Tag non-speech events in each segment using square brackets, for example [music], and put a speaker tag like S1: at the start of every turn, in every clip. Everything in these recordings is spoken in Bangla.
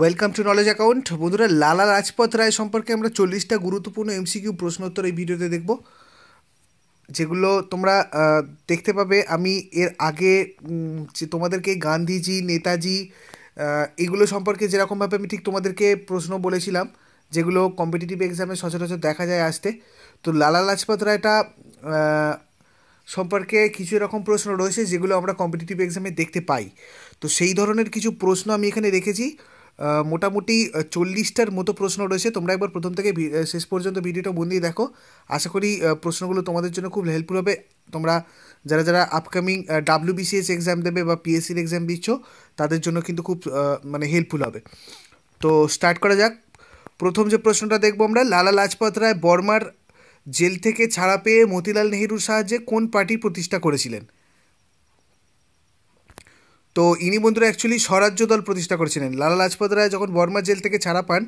S1: ওয়েলকাম টু নলেজ অ্যাকাউন্ট বন্ধুরা লালা লাজপত রায় সম্পর্কে আমরা চল্লিশটা গুরুত্বপূর্ণ এমসিকিউ প্রশ্নোত্তর এই ভিডিওতে দেখব যেগুলো তোমরা দেখতে পাবে আমি এর আগে তোমাদেরকে গান্ধীজি নেতাজি এগুলো সম্পর্কে যেরকমভাবে আমি ঠিক তোমাদেরকে প্রশ্ন বলেছিলাম যেগুলো কম্পিটিটিভ এক্সামে সচরাচর দেখা যায় আসতে তো লালা লাজপত রায়টা সম্পর্কে কিছু এরকম প্রশ্ন রয়েছে যেগুলো আমরা কম্পিটিটিভ এক্সামে দেখতে পাই তো সেই ধরনের কিছু প্রশ্ন আমি এখানে রেখেছি মোটামুটি চল্লিশটার মতো প্রশ্ন রয়েছে তোমরা একবার প্রথম থেকে শেষ পর্যন্ত ভিডিওটা বন্দি দেখো আশা করি প্রশ্নগুলো তোমাদের জন্য খুব হেল্পফুল হবে তোমরা যারা যারা আপকামিং ডাব্লিউবিসিএস এক্সাম দেবে বা পিএসসির এক্সাম দিচ্ছ তাদের জন্য কিন্তু খুব মানে হেল্পফুল হবে তো স্টার্ট করা যাক প্রথম যে প্রশ্নটা দেখবো আমরা লালা লাজপত রায় বর্মার জেল থেকে ছাড়া পেয়ে মতিলাল নেহেরুর সাহায্যে কোন পার্টি প্রতিষ্ঠা করেছিলেন তো ইনি বন্ধুরা অ্যাকচুয়ালি স্বরাজ্য দল প্রতিষ্ঠা করেছিলেন লালা লাজপত রায় যখন বর্মা জেল থেকে ছাড়া পান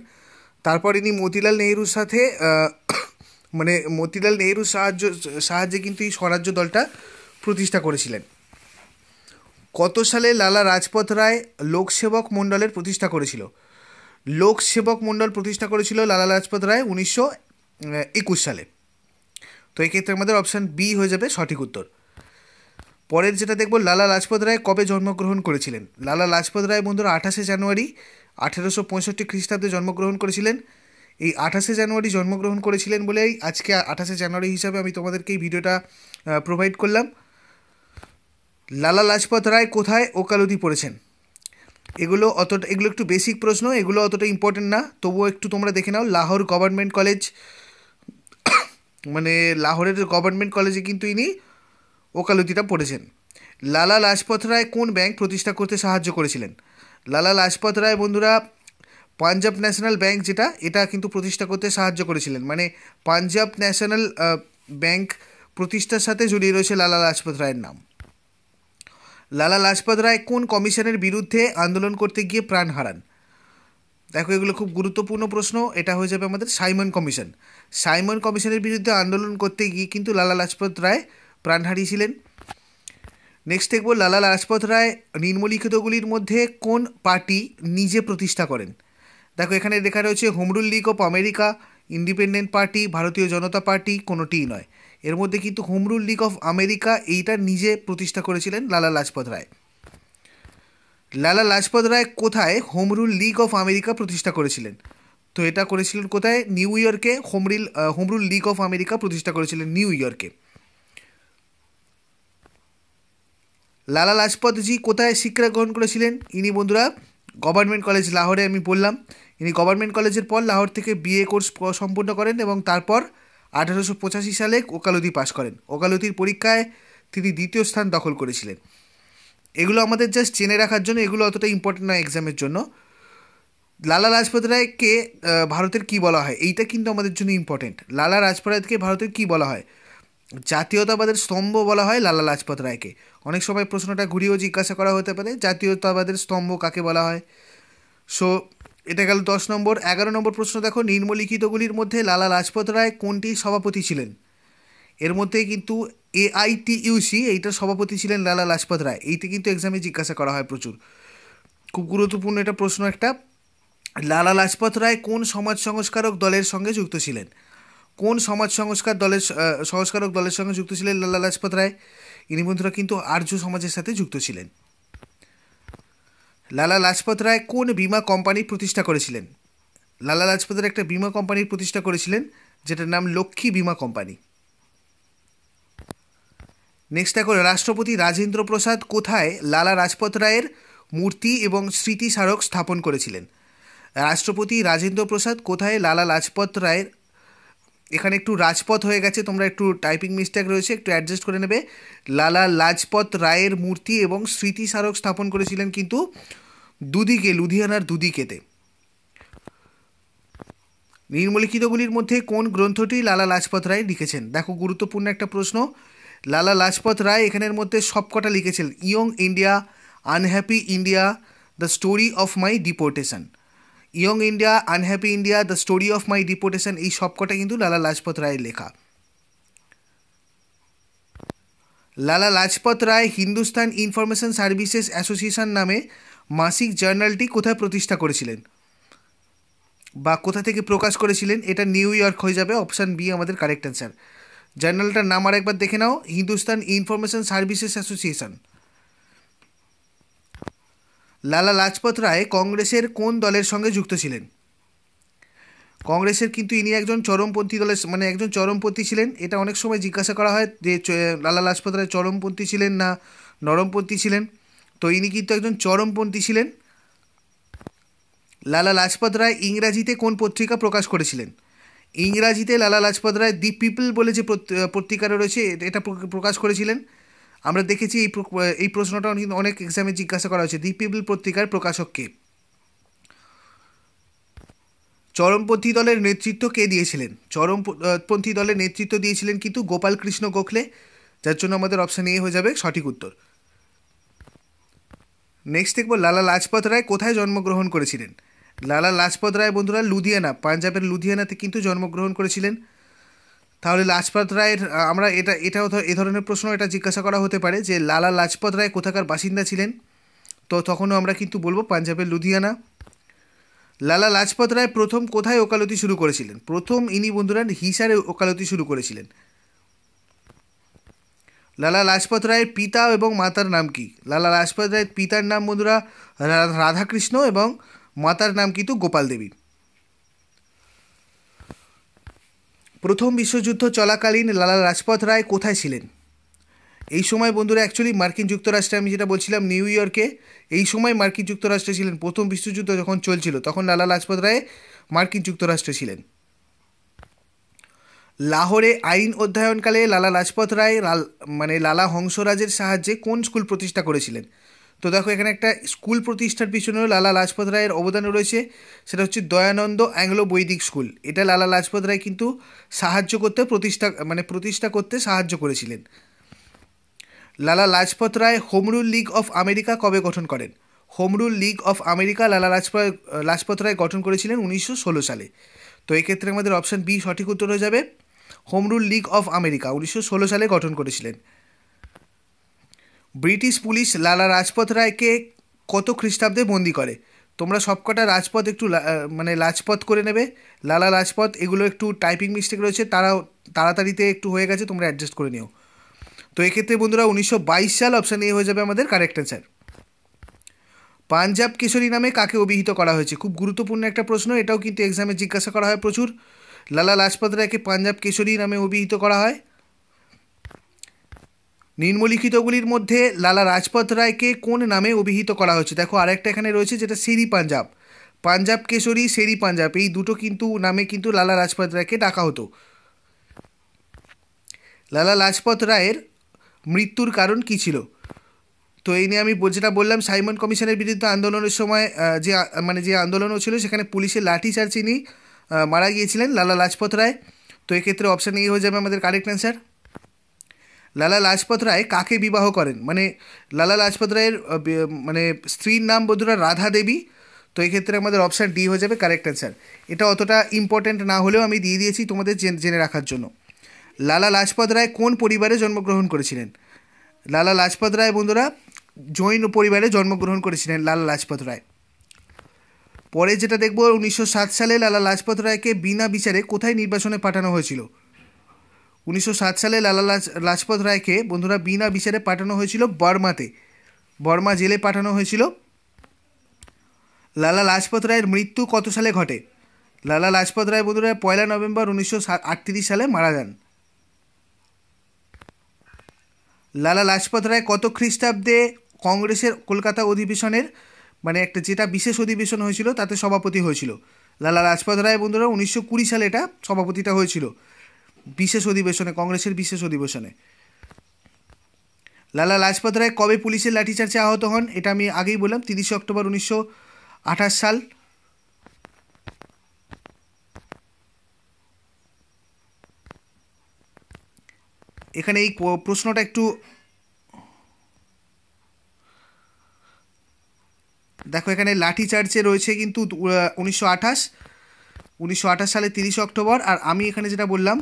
S1: তারপর ইনি মতিলাল নেহরুর সাথে মানে মতিলাল নেহরুর সাহায্য সাহায্যে কিন্তু এই স্বরাজ্য দলটা প্রতিষ্ঠা করেছিলেন কত সালে লালা রাজপথ রায় লোকসেবক মণ্ডলের প্রতিষ্ঠা করেছিল লোকসেবক মণ্ডল প্রতিষ্ঠা করেছিল লালা লাজপত রায় উনিশশো একুশ সালে তো এক্ষেত্রে আমাদের অপশান বি হয়ে যাবে সঠিক উত্তর পরের যেটা দেখব লালা লাজপত রায় কবে জন্মগ্রহণ করেছিলেন লালা লাজপত রায় বন্ধুরা আঠাশে জানুয়ারি আঠেরোশো পঁয়ষট্টি খ্রিস্টাব্দে জন্মগ্রহণ করেছিলেন এই আঠাশে জানুয়ারি জন্মগ্রহণ করেছিলেন বলেই আজকে আঠাশে জানুয়ারি হিসাবে আমি তোমাদেরকে এই ভিডিওটা প্রোভাইড করলাম লালা লাজপত রায় কোথায় ওকালতি পড়েছেন এগুলো অতটা এগুলো একটু বেসিক প্রশ্ন এগুলো অতটা ইম্পর্টেন্ট না তবুও একটু তোমরা দেখে নাও লাহোর গভর্নমেন্ট কলেজ [coughs] মানে লাহোরের গভর্নমেন্ট কলেজে কিন্তু ইনি ওকালতিটা পড়েছেন লালা লাজপত রায় কোন ব্যাংক প্রতিষ্ঠা করতে সাহায্য করেছিলেন লালা লাজপত রায় বন্ধুরা পাঞ্জাব ন্যাশনাল ব্যাংক যেটা এটা কিন্তু প্রতিষ্ঠা করতে সাহায্য করেছিলেন মানে পাঞ্জাব ন্যাশনাল ব্যাংক প্রতিষ্ঠার সাথে জড়িয়ে রয়েছে লালা লাজপত রায়ের নাম লালা লাজপত রায় কোন কমিশনের বিরুদ্ধে আন্দোলন করতে গিয়ে প্রাণ হারান দেখো এগুলো খুব গুরুত্বপূর্ণ প্রশ্ন এটা হয়ে যাবে আমাদের সাইমন কমিশন সাইমন কমিশনের বিরুদ্ধে আন্দোলন করতে গিয়ে কিন্তু লালা লাজপত রায় প্রাণ হারিয়েছিলেন নেক্সট দেখব লালা লাজপত রায় নিম্নলিখিতগুলির মধ্যে কোন পার্টি নিজে প্রতিষ্ঠা করেন দেখো এখানে লেখা রয়েছে home rule league of America independent party Bharatiya Janata party কোনোটিই নয় এর মধ্যে কিন্তু হোমরুল লিগ অফ আমেরিকা এইটা নিজে প্রতিষ্ঠা করেছিলেন লালা লাজপত রায় লালা লাজপত রায় কোথায় হোমরুল লিগ অফ আমেরিকা প্রতিষ্ঠা করেছিলেন তো এটা করেছিলেন কোথায় নিউ ইয়র্কে home rule home rule league of America প্রতিষ্ঠা করেছিলেন নিউ ইয়র্কে লালা লাজপতজি কোথায় শিক্ষা গ্রহণ করেছিলেন ইনি বন্ধুরা গভর্নমেন্ট কলেজ লাহোরে আমি বললাম ইনি গভর্নমেন্ট কলেজের পর লাহোর থেকে বিএ কোর্স সম্পূর্ণ করেন এবং তারপর আঠারোশো পঁচাশি সালে ওকালতি পাশ করেন ওকালতির পরীক্ষায় তিনি দ্বিতীয় স্থান দখল করেছিলেন এগুলো আমাদের জাস্ট জেনে রাখার জন্য এগুলো অতটা ইম্পর্টেন্ট নয় এক্সামের জন্য লালা লাজপত রায়কে ভারতের কি বলা হয় এইটা কিন্তু আমাদের জন্য ইম্পর্টেন্ট লালা রাজপত রায়কে ভারতের কী বলা হয় জাতীয়তাবাদের স্তম্ভ বলা হয় লালা লাজপত রায়কে অনেক সময় প্রশ্নটা ঘুরিয়েও জিজ্ঞাসা করা হতে পারে জাতীয়তাবাদের স্তম্ভ কাকে বলা হয় সো এটা গেল দশ নম্বর এগারো নম্বর প্রশ্ন দেখো নিম্নলিখিতগুলির মধ্যে লালা লাজপত রায় কোনটি সভাপতি ছিলেন এর মধ্যে কিন্তু এআইটিইউসি এইটার সভাপতি ছিলেন লালা লাজপত রায় এইটি কিন্তু এক্সামে জিজ্ঞাসা করা হয় প্রচুর খুব গুরুত্বপূর্ণ এটা প্রশ্ন একটা লালা লাজপত রায় কোন সমাজ সংস্কারক দলের সঙ্গে যুক্ত ছিলেন কোন সমাজ সংস্কার দলের সংস্কারক দলের সঙ্গে যুক্ত ছিলেন লালা লাজপত রায় ইনি বন্ধুরা কিন্তু আর্য সমাজের সাথে যুক্ত ছিলেন লালা লাজপত রায় কোন বিমা কোম্পানি প্রতিষ্ঠা করেছিলেন লালা লাজপত রায় একটা বিমা কোম্পানি প্রতিষ্ঠা করেছিলেন যেটার নাম লক্ষ্মী বিমা কোম্পানি নেক্সট দেখো রাষ্ট্রপতি রাজেন্দ্র প্রসাদ কোথায় লালা লাজপত রায়ের মূর্তি এবং স্মৃতি স্মারক স্থাপন করেছিলেন রাষ্ট্রপতি রাজেন্দ্র প্রসাদ কোথায় লালা লাজপত রায়ের এখানে একটু রাজপথ হয়ে গেছে তোমরা একটু টাইপিং মিস্টেক রয়েছে একটু অ্যাডজাস্ট করে নেবে লালা লাজপথ রায়ের মূর্তি এবং স্মৃতিস্মারক স্থাপন করেছিলেন কিন্তু দুদিকে লুধিয়ানার দুদিকেতে নির্মলিখিতগুলির মধ্যে কোন গ্রন্থটি লালা লাজপত রায় লিখেছেন দেখো গুরুত্বপূর্ণ একটা প্রশ্ন লালা লাজপত রায় এখানের মধ্যে সবকটা লিখেছেন young India unhappy India the story of my deportation young India unhappy India the story of my deportation এই সবকটা কিন্তু লালা লাজপত রায়ের লেখা Lala Lajpat Rai Hindustan information services association নামে মাসিক জার্নালটি কোথায় প্রতিষ্ঠা করেছিলেন বা কোথা থেকে প্রকাশ করেছিলেন এটা নিউ ইয়র্ক হয়ে যাবে অপশান বি আমাদের কারেক্ট অ্যান্সার জার্নালটার নাম আর একবার দেখে নাও Hindustan information services association Lala Lajpat রায় কংগ্রেসের কোন দলের সঙ্গে যুক্ত ছিলেন কংগ্রেসের কিন্তু ইনি একজন চরমপন্থী দলের মানে একজন চরমপন্থী ছিলেন এটা অনেক সময় জিজ্ঞাসা করা হয় যে লালা লাজপত রায় চরমপন্থী ছিলেন না নরমপন্থী ছিলেন তো ইনি কিন্তু একজন চরমপন্থী ছিলেন লালা লাজপত রায় ইংরাজিতে কোন পত্রিকা প্রকাশ করেছিলেন ইংরাজিতে লালা লাজপত রায় দি পিপল বলে যে পত্রিকা রয়েছে এটা প্রকাশ করেছিলেন আমরা দেখেছি এই এই প্রশ্নটাও কিন্তু অনেক এক্সামে জিজ্ঞাসা করা হয়েছে দি পিপল পত্রিকার প্রকাশককে চরমপন্থী দলের নেতৃত্ব কে দিয়েছিলেন চরমপন্থী দলের নেতৃত্ব দিয়েছিলেন কিন্তু গোপালকৃষ্ণ গোখলে যার জন্য আমাদের অপশান এ হয়ে যাবে সঠিক উত্তর নেক্সট দেখবো লালা লাজপত রায় কোথায় জন্মগ্রহণ করেছিলেন লালা লাজপত রায় বন্ধুরা লুধিয়ানা পাঞ্জাবের লুধিয়ানাতে কিন্তু জন্মগ্রহণ করেছিলেন তাহলে লাজপত রায়ের আমরা এটা এটাও এ ধরনের প্রশ্ন এটা জিজ্ঞাসা করা হতে পারে যে লালা লাজপত রায় কোথাকার বাসিন্দা ছিলেন তো তখনও আমরা কিন্তু বলবো পাঞ্জাবের লুধিয়ানা লালা লাজপত রায় প্রথম কোথায় ওকালতি শুরু করেছিলেন প্রথম ইনি বন্ধুরা হিসারে ওকালতি শুরু করেছিলেন লালা লাজপত রায়ের পিতা এবং মাতার নাম কি লালা লাজপত রায়ের পিতার নাম বন্ধুরা রাধাকৃষ্ণ এবং মাতার নাম কিন্তু গোপাল দেবী প্রথম বিশ্বযুদ্ধ চলাকালীন লালা রাজপথ রায় কোথায় ছিলেন এই সময় বন্ধুরা অ্যাকচুয়ালি মার্কিন যুক্তরাষ্ট্রে আমি যেটা বলছিলাম নিউ ইয়র্কে এই সময় মার্কিন যুক্তরাষ্ট্রে ছিলেন প্রথম বিশ্বযুদ্ধ যখন চলছিল তখন লালা লাজপত রায় মার্কিন যুক্তরাষ্ট্রে ছিলেন লাহোরে আইন অধ্যয়নকালে লালা লাজপত রায় মানে লালা হংসরাজের সাহায্যে কোন স্কুল প্রতিষ্ঠা করেছিলেন তো দেখো এখানে একটা স্কুল প্রতিষ্ঠার পিছনেও লালা লাজপত রায়ের অবদান রয়েছে সেটা হচ্ছে দয়ানন্দ অ্যাংলো বৈদিক স্কুল এটা লালা লাজপত রায় কিন্তু সাহায্য করতে প্রতিষ্ঠা মানে প্রতিষ্ঠা করতে সাহায্য করেছিলেন Lala Lajpat Rai home rule league of America কবে গঠন করেন হোমরুল লীগ অফ আমেরিকা লালা লাজপত লাজপত রায় গঠন করেছিলেন উনিশশো ষোলো সালে তো এক্ষেত্রে আমাদের অপশান বি সঠিক উত্তর হয়ে যাবে হোমরুল লীগ অফ আমেরিকা উনিশশো ষোলো সালে গঠন করেছিলেন ব্রিটিশ পুলিশ লালা রাজপথ রায়কে কত খ্রিস্টাব্দে বন্দি করে তোমরা সবকটা রাজপথ একটু মানে লাজপথ করে নেবে লালা রাজপথ এগুলো একটু টাইপিং মিস্টেক রয়েছে তারাও তাড়াতাড়িতে একটু হয়ে গেছে তোমরা অ্যাডজাস্ট করে নিও তো এক্ষেত্রে বন্ধুরা উনিশশো বাইশ সাল অপশান এ হয়ে যাবে আমাদের কারেক্ট অ্যান্সার পাঞ্জাব কেশরী নামে কাকে অভিহিত করা হয়েছে খুব গুরুত্বপূর্ণ একটা প্রশ্ন এটাও কিন্তু এক্সামে জিজ্ঞাসা করা হয় প্রচুর লালা লাজপত রায়কে পাঞ্জাব কেশরী নামে অভিহিত করা হয় নিম্নলিখিতগুলির মধ্যে লালা রাজপথ রায়কে কোন নামে অভিহিত করা হয়েছে দেখো আরেকটা এখানে রয়েছে যেটা সিরি পাঞ্জাব পাঞ্জাব কেশরী শেরি পাঞ্জাব এই দুটো কিন্তু নামে কিন্তু লালা রাজপথ রায়কে ডাকা হতো লালা লাজপত রায়ের মৃত্যুর কারণ কী ছিল তো এই নিয়ে আমি যেটা বললাম সাইমন কমিশনের বিরুদ্ধে আন্দোলনের সময় যে মানে যে আন্দোলন হচ্ছিল সেখানে পুলিশের লাঠি চার্চিনি মারা গিয়েছিলেন লালা লাজপত রায় তো এক্ষেত্রে অপশান এই হয়ে যাবে আমাদের কারেক্ট অ্যান্সার লালা লাজপত রায় কাকে বিবাহ করেন মানে লালা লাজপত রায়ের মানে স্ত্রীর নাম বধুরা রাধা দেবী তো এক্ষেত্রে আমাদের অপশান ডি হয়ে যাবে কারেক্ট অ্যান্সার এটা অতটা ইম্পর্ট্যান্ট না হলেও আমি দিয়ে দিয়েছি তোমাদের জেনে রাখার জন্য লালা লাজপত রায় কোন পরিবারে জন্মগ্রহণ করেছিলেন লালা লাজপত রায় বন্ধুরা জৈন পরিবারে জন্মগ্রহণ করেছিলেন লালা লাজপত রায় পরে যেটা দেখব উনিশশো সাত সালে লালা লাজপত রায়কে বিনা বিচারে কোথায় নির্বাচনে পাঠানো হয়েছিল উনিশশো সালে লালা লাজপত রায়কে বন্ধুরা বিনা বিচারে পাঠানো হয়েছিল বর্মাতে বর্মা জেলে পাঠানো হয়েছিল লালা লাজপত রায়ের মৃত্যু কত সালে ঘটে লালা লাজপত রায় বন্ধুরা পয়লা নভেম্বর উনিশশো সালে মারা যান লালা লাজপত রায় কত খ্রিস্টাব্দে কংগ্রেসের কলকাতা অধিবেশনের মানে একটা যেটা বিশেষ অধিবেশন হয়েছিল তাতে সভাপতি হয়েছিল লালা লাজপত রায় বন্ধুরা উনিশশো কুড়ি সালে এটা সভাপতিটা হয়েছিল বিশেষ অধিবেশনে কংগ্রেসের বিশেষ অধিবেশনে লালা লাজপত রায় কবে পুলিশের লাঠিচার্জে আহত হন এটা আমি আগেই বললাম তিরিশে অক্টোবর উনিশশো আঠাশ সাল এখানে এই প্রশ্নটা একটু দেখো এখানে লাঠিচার্জে রয়েছে কিন্তু উনিশশো আঠাশ উনিশশো সালে তিরিশে অক্টোবর আর আমি এখানে যেটা বললাম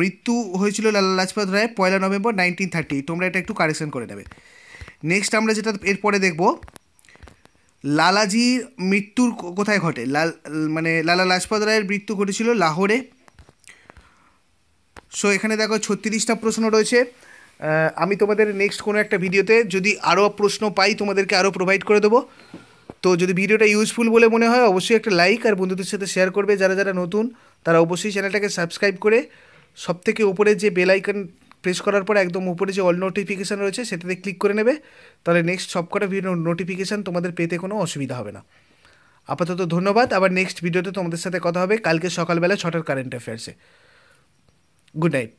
S1: মৃত্যু হয়েছিল লালা লাজপত রায় পয়লা নভেম্বর নাইনটিন থার্টি তোমরা এটা একটু কারেকশন করে নেবে নেক্সট আমরা যেটা এরপরে দেখব লালাজির মৃত্যুর কোথায় ঘটে লাল মানে লালা লাজপত রায়ের মৃত্যু ঘটেছিল লাহোরে সো এখানে দেখো ছত্রিশটা প্রশ্ন রয়েছে আমি তোমাদের নেক্সট কোনো একটা ভিডিওতে যদি আরও প্রশ্ন পাই তোমাদেরকে আরও প্রোভাইড করে দেবো তো যদি ভিডিওটা ইউজফুল বলে মনে হয় অবশ্যই একটা লাইক আর বন্ধুদের সাথে শেয়ার করবে যারা যারা নতুন তারা অবশ্যই চ্যানেলটাকে সাবস্ক্রাইব করে সব থেকে উপরে যে বেল আইকন প্রেস করার পর একদম উপরে যে অল নোটিফিকেশান রয়েছে সেটাতে ক্লিক করে নেবে তাহলে নেক্সট সবকটা ভিডিও নোটিফিকেশান তোমাদের পেতে কোনো অসুবিধা হবে না আপাতত ধন্যবাদ আবার নেক্সট ভিডিওতে তোমাদের সাথে কথা হবে কালকে সকালবেলা ছটার কারেন্ট অ্যাফেয়ার্সে গুড নাইট